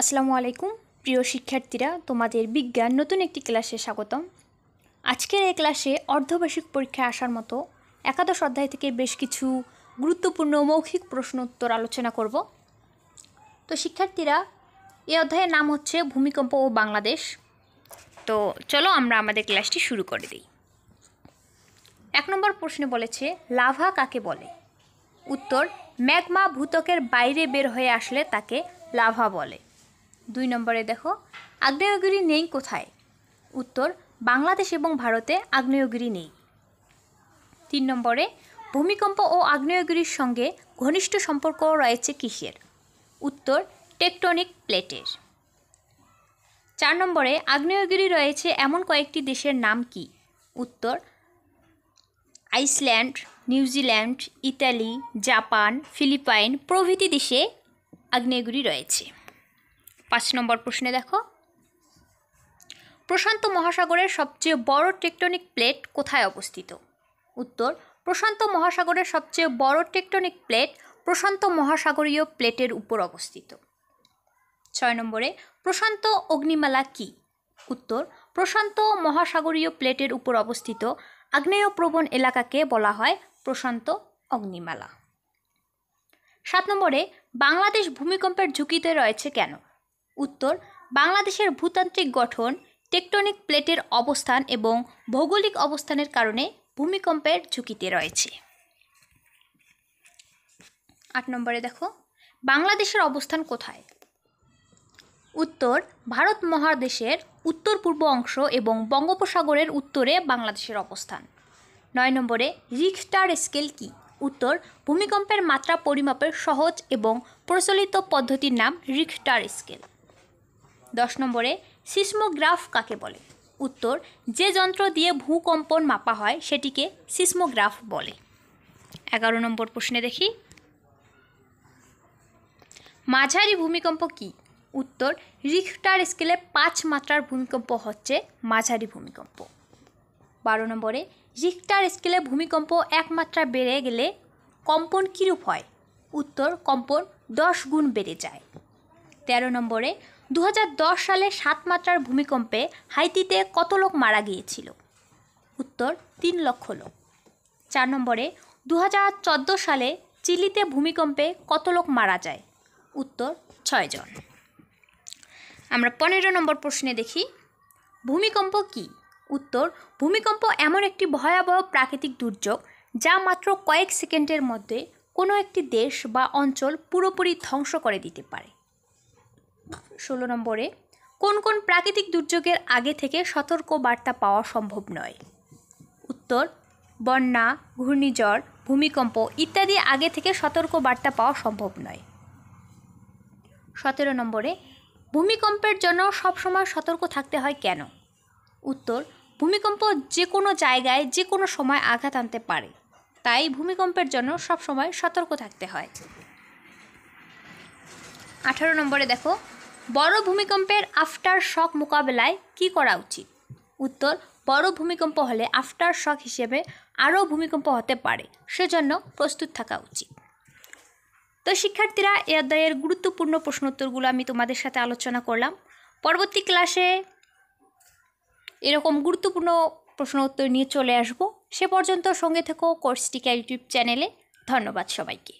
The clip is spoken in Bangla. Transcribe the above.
আসসালামু আলাইকুম প্রিয় শিক্ষার্থীরা তোমাদের বিজ্ঞান নতুন একটি ক্লাসে স্বাগতম আজকের এই ক্লাসে অর্ধবার্ষিক পরীক্ষায় আসার মতো একাদশ অধ্যায় থেকে বেশ কিছু গুরুত্বপূর্ণ মৌখিক প্রশ্ন উত্তর আলোচনা করব তো শিক্ষার্থীরা এ অধ্যায়ের নাম হচ্ছে ভূমিকম্প ও বাংলাদেশ তো চলো আমরা আমাদের ক্লাসটি শুরু করে দিই এক নম্বর প্রশ্নে বলেছে লাভা কাকে বলে উত্তর ম্যাগমা ভূতকের বাইরে বের হয়ে আসলে তাকে লাভা বলে দুই নম্বরে দেখো আগ্নেয়গিরি নেই কোথায় উত্তর বাংলাদেশ এবং ভারতে আগ্নেয়গিরি নেই তিন নম্বরে ভূমিকম্প ও আগ্নেয়গিরির সঙ্গে ঘনিষ্ঠ সম্পর্ক রয়েছে কিসের উত্তর টেকটনিক প্লেটের চার নম্বরে আগ্নেয়গিরি রয়েছে এমন কয়েকটি দেশের নাম কি উত্তর Iceland New Zealand Italy Japan Philippines প্রভৃতি দেশে আগ্নেয়গিরি রয়েছে পাঁচ নম্বর প্রশ্নে দেখো প্রশান্ত মহাসাগরের সবচেয়ে বড় টেকটনিক প্লেট কোথায় অবস্থিত উত্তর প্রশান্ত মহাসাগরের সবচেয়ে বড় টেকটনিক প্লেট প্রশান্ত মহাসাগরীয় প্লেটের উপর অবস্থিত ছয় নম্বরে প্রশান্ত অগ্নিমালা কি উত্তর প্রশান্ত মহাসাগরীয় প্লেটের উপর অবস্থিত আগ্নেয়প্রবণ এলাকাকে বলা হয় প্রশান্ত অগ্নিমালা সাত নম্বরে বাংলাদেশ ভূমিকম্পের ঝুঁকিতে রয়েছে কেন উত্তর বাংলাদেশের ভূতান্ত্রিক গঠন টেকটনিক প্লেটের অবস্থান এবং ভৌগোলিক অবস্থানের কারণে ভূমিকম্পের ঝুঁকিতে রয়েছে আট নম্বরে দেখো বাংলাদেশের অবস্থান কোথায় উত্তর ভারত মহাদেশের উত্তর পূর্ব অংশ এবং বঙ্গোপসাগরের উত্তরে বাংলাদেশের অবস্থান নয় নম্বরে রিক্সটার স্কেল কি উত্তর ভূমিকম্পের মাত্রা পরিমাপের সহজ এবং প্রচলিত পদ্ধতির নাম রিক্সটার স্কেল দশ নম্বরে সিসমোগ্রাফ কাকে বলে উত্তর যে যন্ত্র দিয়ে ভূকম্পন মাপা হয় সেটিকে সিসমোগ্রাফ বলে এগারো নম্বর প্রশ্নে দেখি মাঝারি ভূমিকম্প কি উত্তর রিখটার স্কেলে পাঁচ মাত্রার ভূমিকম্প হচ্ছে মাঝারি ভূমিকম্প বারো নম্বরে রিখটার স্কেলে ভূমিকম্প এক মাত্রা বেড়ে গেলে কম্পন কীরূপ হয় উত্তর কম্পন দশ গুণ বেড়ে যায় তেরো নম্বরে দু সালে সাত মাত্রার ভূমিকম্পে হাইতিতে কত লোক মারা গিয়েছিল উত্তর তিন লক্ষ লোক চার নম্বরে দু সালে চিলিতে ভূমিকম্পে কত লোক মারা যায় উত্তর ছয়জন আমরা পনেরো নম্বর প্রশ্নে দেখি ভূমিকম্প কি উত্তর ভূমিকম্প এমন একটি ভয়াবহ প্রাকৃতিক দুর্যোগ যা মাত্র কয়েক সেকেন্ডের মধ্যে কোনো একটি দেশ বা অঞ্চল পুরোপুরি ধ্বংস করে দিতে পারে ষোলো নম্বরে কোন কোন প্রাকৃতিক দুর্যোগের আগে থেকে সতর্ক বার্তা পাওয়া সম্ভব নয় উত্তর বন্যা ঘূর্ণিঝড় ভূমিকম্প ইত্যাদি আগে থেকে সতর্ক বার্তা পাওয়া সম্ভব নয় সতেরো নম্বরে ভূমিকম্পের জন্য সবসময় সতর্ক থাকতে হয় কেন উত্তর ভূমিকম্প যে কোনো জায়গায় যে কোনো সময় আঘাত আনতে পারে তাই ভূমিকম্পের জন্য সবসময় সতর্ক থাকতে হয় আঠারো নম্বরে দেখো বড় ভূমিকম্পের আফটার শক মোকাবেলায় কি করা উচিত উত্তর বড় ভূমিকম্প হলে আফটার শক হিসেবে আরও ভূমিকম্প হতে পারে সেজন্য প্রস্তুত থাকা উচিত তো শিক্ষার্থীরা এ অধ্যায়ের গুরুত্বপূর্ণ প্রশ্নোত্তরগুলো আমি তোমাদের সাথে আলোচনা করলাম পরবর্তী ক্লাসে এরকম গুরুত্বপূর্ণ প্রশ্ন উত্তর নিয়ে চলে আসব সে পর্যন্ত সঙ্গে থেকো কোর্সটিকা ইউটিউব চ্যানেলে ধন্যবাদ সবাইকে